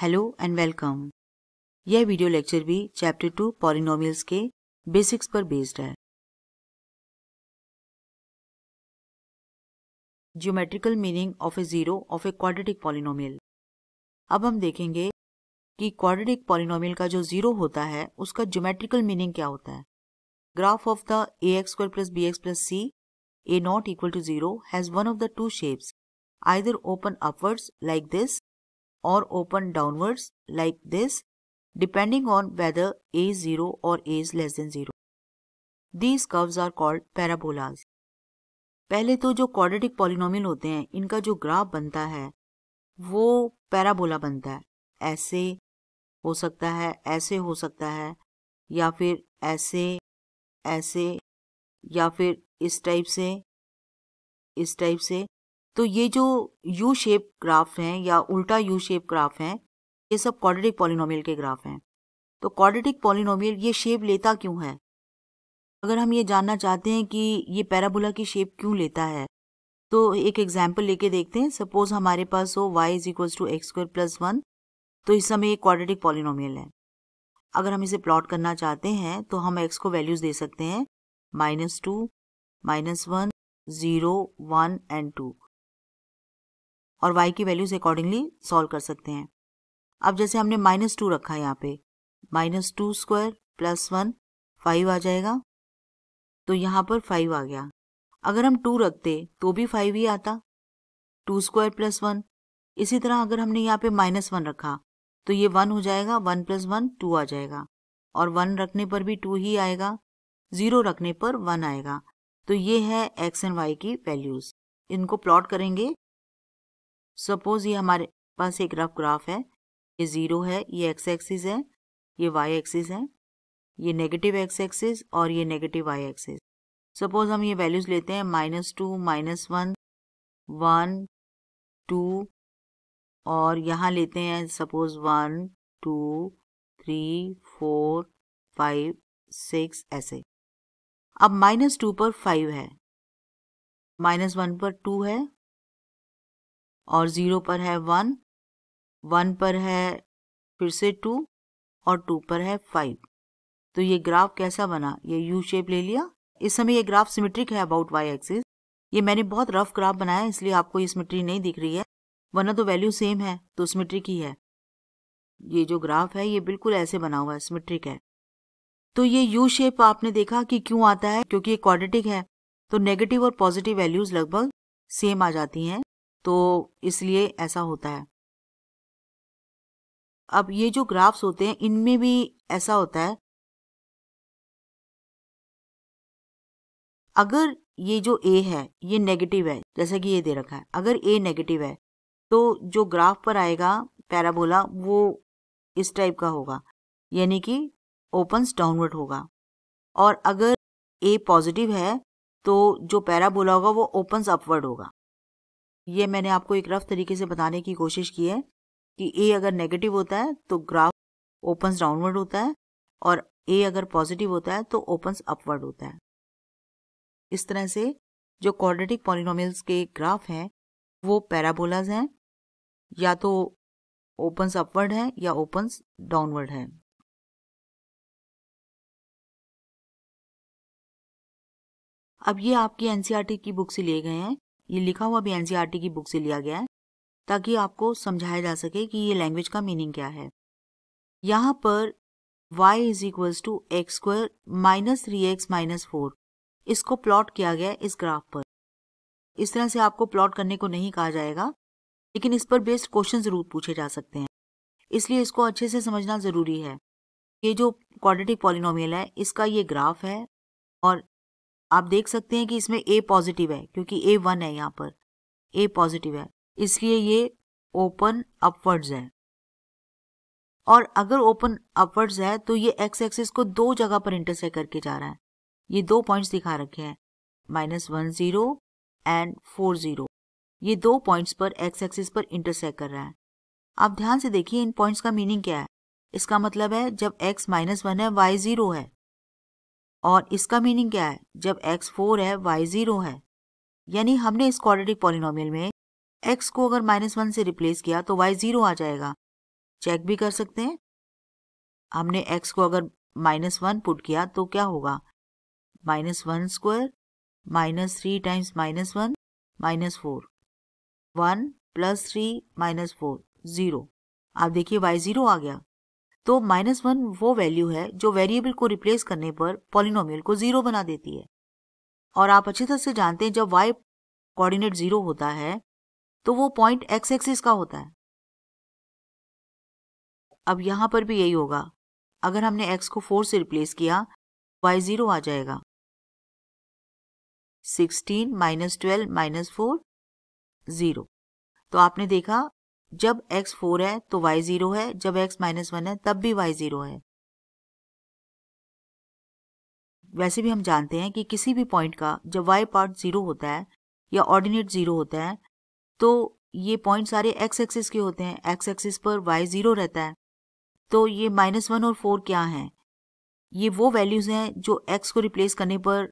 Hello and welcome यह video lecture भी chapter two polynomials के बेसिक्स पर बेस्ड है geometrical meaning of a zero of a quadratic polynomial अब हम देखेंगे कि क्वाड्रेटिक पॉलिनोमियल का जो जीरो होता है उसका ज्योमेट्रिकल मीनिंग क्या होता है graph of the a x square plus b x plus c a not equal to zero has one of the two shapes either open upwards like this or open downwards like this depending on whether a is 0 or a is less than 0. These curves are called parabolas. पहले तो जो quadratic polynomial होते हैं इनका जो graph बनता है वो पैराबोला बनता है ऐसे हो सकता है ऐसे हो सकता है या फिर ऐसे ऐसे या फिर इस टाइप से इस टाइप से तो ये जो यू शेप ग्राफ हैं या उल्टा यू शेप ग्राफ हैं ये सब क्वाड्रेटिक पॉलिनोमियल के ग्राफ हैं तो क्वाड्रेटिक पॉलिनोमियल ये शेप लेता क्यों है अगर हम ये जानना चाहते हैं कि ये पैराबोला की शेप क्यों लेता है तो एक एग्जाम्पल लेके देखते हैं सपोज हमारे पास हो y is equals to x square plus one तो इस समय ये क्वाड्रेटिक पॉलिनोमियल है अगर हम इसे प्लॉट करना चाहते हैं तो हम एक्स को वैल्यूज दे सकते हैं minus two minus one zero one and two और वाई की वैल्यूज अकॉर्डिंगली सॉल्व कर सकते हैं अब जैसे हमने माइनस टू रखा है यहाँ पे minus two square plus one five आ जाएगा तो यहाँ पर फाइव आ गया अगर हम टू रखते तो भी फाइव ही आता टू स्क्वायर प्लस वन इसी तरह अगर हमने यहाँ पे माइनस वन रखा तो ये वन हो जाएगा वन प्लस वन टू आ जाएगा और वन रखने पर भी टू ही आएगा जीरो रखने पर वन आएगा तो ये है एक्स एंड वाई की वैल्यूज इनको प्लॉट करेंगे सपोज ये हमारे पास एक रफ ग्राफ है ये ज़ीरो है ये एक्स एक्सिस है ये वाई एक्सिस है ये नेगेटिव एक्स एक्सिस और ये नेगेटिव वाई एक्सिस सपोज हम ये वैल्यूज़ लेते हैं minus two minus one one two और यहाँ लेते हैं suppose one two three four five six ऐसे अब माइनस टू पर फाइव है माइनस वन पर टू है और ज़ीरो पर है वन वन पर है फिर से टू और टू पर है फाइव तो ये ग्राफ कैसा बना ये यू शेप ले लिया इस समय ये ग्राफ सिमेट्रिक है अबाउट वाई एक्सिस ये मैंने बहुत रफ ग्राफ बनाया इसलिए आपको ये सिमेट्री नहीं दिख रही है वरना तो वैल्यू सेम है तो सिमेट्रिक ही है ये जो ग्राफ है ये बिल्कुल ऐसे बना हुआ है सिमेट्रिक है तो ये यू शेप आपने देखा कि क्यों आता है क्योंकि ये क्वाड्रेटिक है तो नेगेटिव और पॉजिटिव वैल्यूज लगभग सेम आ जाती हैं तो इसलिए ऐसा होता है अब ये जो ग्राफ्स होते हैं इनमें भी ऐसा होता है अगर ये जो ए है ये नेगेटिव है जैसा कि ये दे रखा है अगर ए नेगेटिव है तो जो ग्राफ पर आएगा पैराबोला वो इस टाइप का होगा यानी कि ओपन्स डाउनवर्ड होगा और अगर ए पॉजिटिव है तो जो पैराबोला होगा वो ओपन्स अपवर्ड होगा ये मैंने आपको एक रफ तरीके से बताने की कोशिश की है कि ए अगर नेगेटिव होता है तो ग्राफ ओपन्स डाउनवर्ड होता है और ए अगर पॉजिटिव होता है तो ओपन्स अपवर्ड होता है इस तरह से जो क्वाड्रेटिक पॉलिनोमियल्स के ग्राफ हैं वो पैराबोलाज हैं या तो ओपन्स अपवर्ड है या ओपन्स डाउनवर्ड है अब ये आपकी एनसीईआरटी e की बुक से लिए गए हैं ये लिखा हुआ भी एनसीईआरटी e की बुक से लिया गया है ताकि आपको समझाया जा सके कि ये लैंग्वेज का मीनिंग क्या है यहाँ पर y is equals to x square minus three x minus four इसको प्लॉट किया गया इस ग्राफ पर इस तरह से आपको प्लॉट करने को नहीं कहा जाएगा लेकिन इस पर बेस्ड क्वेश्चन जरूर पूछे जा सकते हैं इसलिए इसको अच्छे से समझना ज़रूरी है ये जो क्वाड्रेटिक पॉलिनोमियल है इसका ये ग्राफ है और आप देख सकते हैं कि इसमें ए पॉजिटिव है क्योंकि ए वन है यहाँ पर ए पॉजिटिव है इसलिए ये ओपन अपवर्ड्स है और अगर ओपन अपवर्ड्स है तो ये एक्स एक्सिस को दो जगह पर इंटरसेक्ट करके जा रहा है ये दो पॉइंट्स दिखा रखे हैं minus one zero and four zero ये दो पॉइंट्स पर एक्स एक्सिस पर इंटरसेक्ट कर रहा है आप ध्यान से देखिए इन पॉइंट्स का मीनिंग क्या है इसका मतलब है जब एक्स माइनस वन है वाई जीरो है और इसका मीनिंग क्या है जब x फोर है y जीरो है यानी हमने इस क्वाड्रेटिक पॉलिनोमियल में x को अगर माइनस वन से रिप्लेस किया तो y जीरो आ जाएगा चेक भी कर सकते हैं हमने x को अगर माइनस वन पुट किया तो क्या होगा minus one square minus three times minus one minus four one plus three minus four zero आप देखिए वाई ज़ीरो आ गया तो माइनस वन वो वैल्यू है जो वेरिएबल को रिप्लेस करने पर पॉलिनोमियल को जीरो बना देती है और आप अच्छी तरह से जानते हैं जब वाई कोऑर्डिनेट जीरो होता है तो वो पॉइंट एक्स एक्सिस का होता है अब यहां पर भी यही होगा अगर हमने एक्स को फोर से रिप्लेस किया वाई जीरो आ जाएगा sixteen minus twelve minus four zero तो आपने देखा जब x फोर है तो y जीरो है जब x माइनस वन है तब भी y जीरो है वैसे भी हम जानते हैं कि किसी भी पॉइंट का जब y पार्ट जीरो होता है या ऑर्डिनेट जीरो होता है तो ये पॉइंट सारे एक्स एक्सिस के होते हैं एक्स एक्सिस पर वाई जीरो रहता है तो ये माइनस वन और फोर क्या हैं ये वो वैल्यूज़ हैं जो एक्स को रिप्लेस करने पर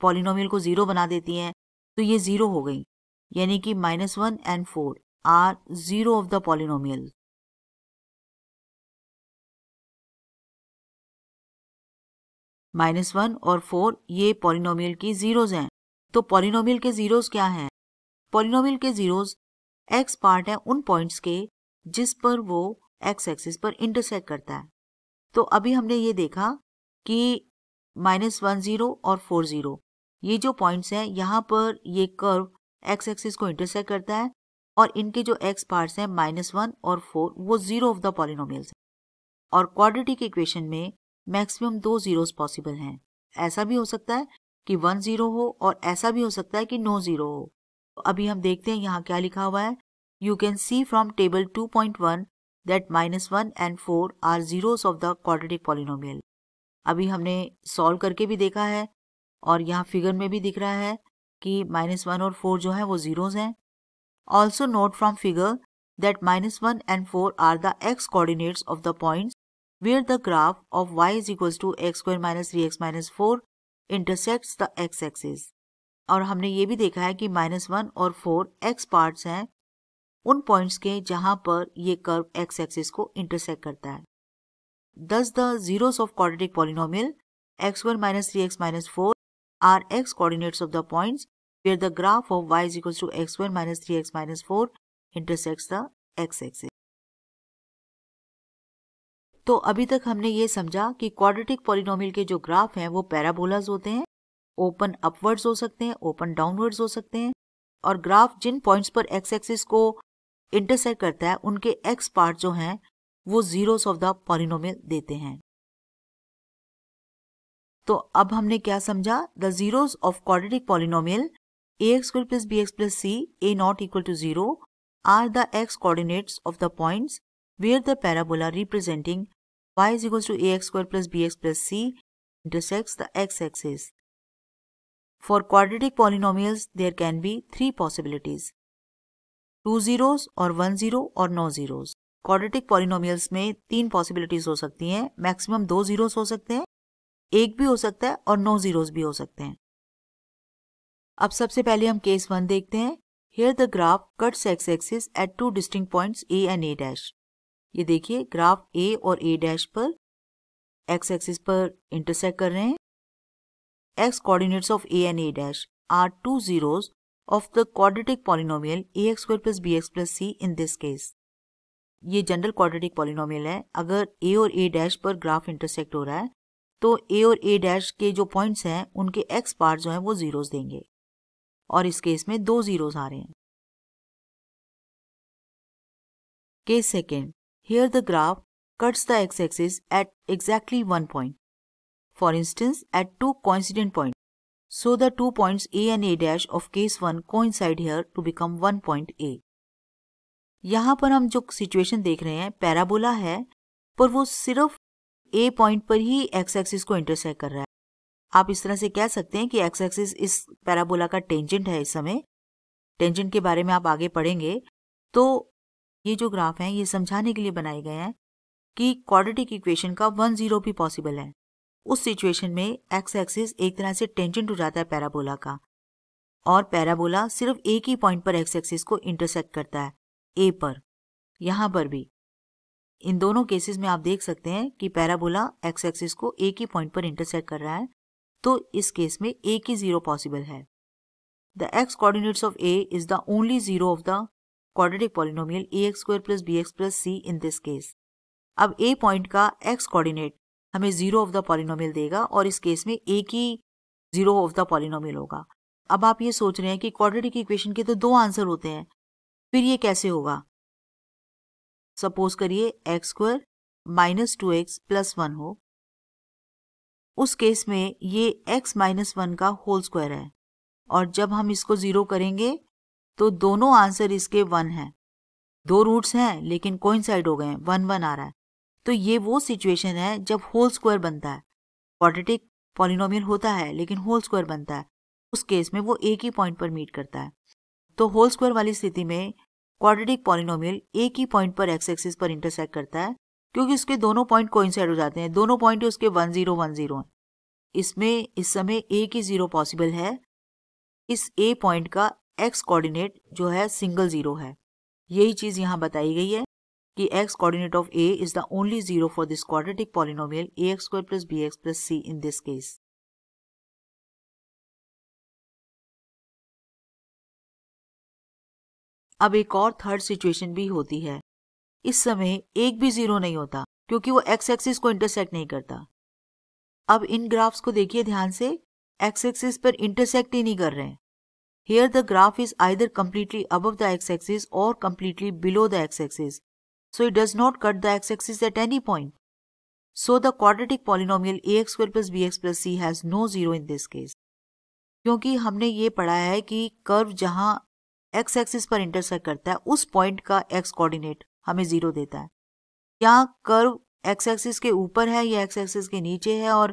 पॉलिनोमियल को ज़ीरो बना देती हैं तो ये ज़ीरो हो गई यानी कि minus one and four are zero of the polynomial. Minus one और फोर ये पॉलिनोमियल की जीरोज हैं तो पॉलिनोमियल के जीरोज क्या हैं पॉलिनोमियल के जीरोज एक्स पार्ट है उन पॉइंट्स के जिस पर वो एक्स एक्सिस पर इंटरसेक्ट करता है तो अभी हमने ये देखा कि माइनस वन ज़ीरो और फोर ज़ीरो ये जो पॉइंट्स हैं यहाँ पर ये कर्व एक्स एक्सिस को इंटरसेक्ट करता है और इनके जो एक्स पार्ट्स हैं माइनस वन और फोर वो जीरो ऑफ द पॉलिनोमियल्स हैं और क्वाड्रेटिक इक्वेशन में मैक्सिमम दो जीरोस पॉसिबल हैं ऐसा भी हो सकता है कि वन जीरो हो और ऐसा भी हो सकता है कि नो जीरो हो तो अभी हम देखते हैं यहाँ क्या लिखा हुआ है you can see from table two point one that minus one and four are zeros of the quadratic polynomial अभी हमने सॉल्व करके भी देखा है और यहाँ फिगर में भी दिख रहा है कि माइनस वन और फोर जो है वो जीरोज़ हैं Also note from figure that minus 1 and 4 are the x coordinates of the points where the graph of y is equals to x square minus 3x minus 4 intersects the x axis. और हमने ये भी देखा है कि minus one और four x parts हैं उन पॉइंट्स के जहां पर ये कर्व एक्स एक्सिस को इंटरसेक्ट करता है thus the zeros of quadratic polynomial x one minus three x minus four are x coordinates of the points where the graph of y is equals to x1 minus 3x minus 4 intersects the x axis. तो अभी तक हमने ये समझा कि quadratic polynomial के जो graph हैं वो पैराबोलाज होते हैं ओपन अपवर्ड्स हो सकते हैं ओपन डाउनवर्ड्स हो सकते हैं और ग्राफ जिन पॉइंट्स पर एक्स एक्सिस को इंटरसेक्ट करता है उनके एक्स पार्ट जो हैं वो जीरोस ऑफ द पॉलिनोमियल देते हैं तो अब हमने क्या समझा the zeros of quadratic polynomial ax square plus bx plus c a not equal to 0 are the x coordinates of the points where the parabola representing y is equals to ax square plus bx plus c intersects the x-axis. For quadratic polynomials, there can be three possibilities. Two zeros और one zero और no zeros quadratic polynomials में तीन possibilities हो सकती हैं maximum दो zeros हो सकते हैं एक भी हो सकता है और नौ जीरोस भी हो सकते हैं अब सबसे पहले हम केस वन देखते हैं here the graph cuts x axis at two distinct point A and A dash ये देखिए ग्राफ ए और ए डैश पर एक्स एक्सिस पर इंटरसेक्ट कर रहे हैं x coordinates of A and A dash are two zeros of the quadratic polynomial a x square plus b x plus c in this case ये general quadratic polynomial है अगर A और A dash पर graph intersect हो रहा है तो ए और ए डैश के जो पॉइंट्स हैं उनके एक्स पार्ट जो हैं वो जीरोस देंगे और इस केस में दो जीरोज आ रहे हैं case second here the graph cuts the x axis at exactly one point for instance at two coincident point so the two point A and A dash of case one coincide here to become one point A यहां पर हम जो situation देख रहे हैं parabola है पर वो सिर्फ ए पॉइंट पर ही एक्स एक्सिस को इंटरसेक्ट कर रहा है आप इस तरह से कह सकते हैं कि एक्स एक्सिस इस पैराबोला का टेंजेंट है इस समय टेंजेंट के बारे में आप आगे पढ़ेंगे तो ये जो ग्राफ हैं ये समझाने के लिए बनाए गए हैं कि क्वाड्रेटिक इक्वेशन का वन जीरो भी पॉसिबल है उस सिचुएशन में एक्स एक्सिस एक तरह से टेंजेंट हो जाता है पैराबोला का और पैराबोला सिर्फ एक ही पॉइंट पर एक्स एक्सिस को इंटरसेक्ट करता है ए पर यहाँ पर भी इन दोनों केसेस में आप देख सकते हैं कि पैराबोला एक्स एक्सिस को एक ही पॉइंट पर इंटरसेक्ट कर रहा है तो इस केस में ए की जीरो पॉसिबल है the x coordinates of A is the only zero of the quadratic polynomial a x square plus b x plus c in this case अब ए पॉइंट का एक्स कोऑर्डिनेट हमें zero of the polynomial देगा और इस case में A की zero of the polynomial होगा अब आप ये सोच रहे हैं कि क्वाड्रेटिक इक्वेशन के तो दो आंसर होते हैं फिर ये कैसे होगा सपोज करिए x square minus two x plus one हो उस केस में ये एक्स माइनस वन का होल स्क्वायर है और जब हम इसको ज़ीरो करेंगे तो दोनों आंसर इसके वन हैं दो रूट्स हैं लेकिन कोइंसाइड हो गए हैं वन वन आ रहा है तो ये वो सिचुएशन है जब होल स्क्वायर बनता है क्वाड्रेटिक पॉलिनोमियल होता है लेकिन होल स्क्वायर बनता है उस केस में वो एक ही पॉइंट पर मीट करता है तो होल स्क्वायर वाली स्थिति में क्वाड्रेटिक पॉलिनोमियल एक ही पॉइंट पर एक्स एक्सिस पर इंटरसेक्ट करता है क्योंकि उसके दोनों पॉइंट साइड हो जाते हैं दोनों पॉइंट उसके वन जीरो वन जीरो हैं इसमें इस समय एक ही जीरो पॉसिबल है इस ए पॉइंट का एक्स कोऑर्डिनेट जो है सिंगल जीरो है यही चीज यहाँ बताई गई है कि x coordinate of A is the only zero for this quadratic polynomial a x square plus b x plus c in this case अब एक और थर्ड सिचुएशन भी होती है इस समय एक भी जीरो नहीं होता क्योंकि वो एक्स एक्सिस को इंटरसेक्ट नहीं करता अब इन ग्राफ्स को देखिए ध्यान से एक्स एक्सिस पर इंटरसेक्ट ही नहीं कर रहे हैं here the graph is either completely above the x axis और completely below the x axis so does not cut the x axis at any point so the quadratic polynomial a x ax plus b x plus c has no zero in this case क्योंकि हमने ये पढ़ा है कि curve जहां x axis पर intersect करता है उस पॉइंट का एक्स कोऑर्डिनेट हमें जीरो देता है क्या कर्व एक्स एक्सिस के ऊपर है या एक्स एक्सिस के नीचे है और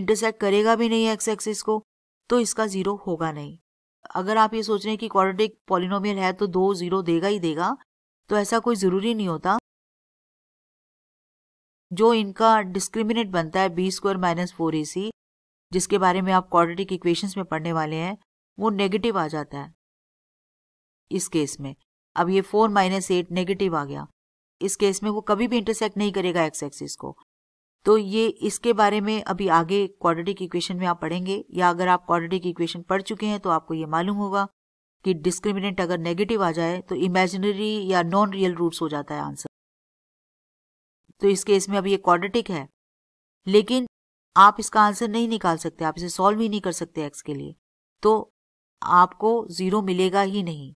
इंटरसेक्ट करेगा भी नहीं एक्स एक्सिस को तो इसका जीरो होगा नहीं अगर आप ये सोच रहे हैं कि क्वाड्रेटिक पॉलिनोमियल है तो दो जीरो देगा ही देगा तो ऐसा कोई ज़रूरी नहीं होता जो इनका डिस्क्रिमिनेट बनता है b square minus four a c जिसके बारे में आप क्वाड्रेटिक इक्वेशंस में पढ़ने वाले हैं वो नेगेटिव आ जाता है इस केस में अब ये फोर माइनस एट नेगेटिव आ गया इस केस में वो कभी भी इंटरसेक्ट नहीं करेगा एक्स एक्सिस को तो ये इसके बारे में अभी आगे क्वाड्रेटिक इक्वेशन में आप पढ़ेंगे या अगर आप क्वाड्रेटिक इक्वेशन पढ़ चुके हैं तो आपको ये मालूम होगा कि डिस्क्रिमिनेंट अगर नेगेटिव आ जाए तो इमेजिनरी या नॉन रियल रूट्स हो जाता है आंसर तो इस केस में अभी ये क्वाड्रेटिक है लेकिन आप इसका आंसर नहीं निकाल सकते आप इसे सॉल्व ही नहीं कर सकते एक्स के लिए तो आपको जीरो मिलेगा ही नहीं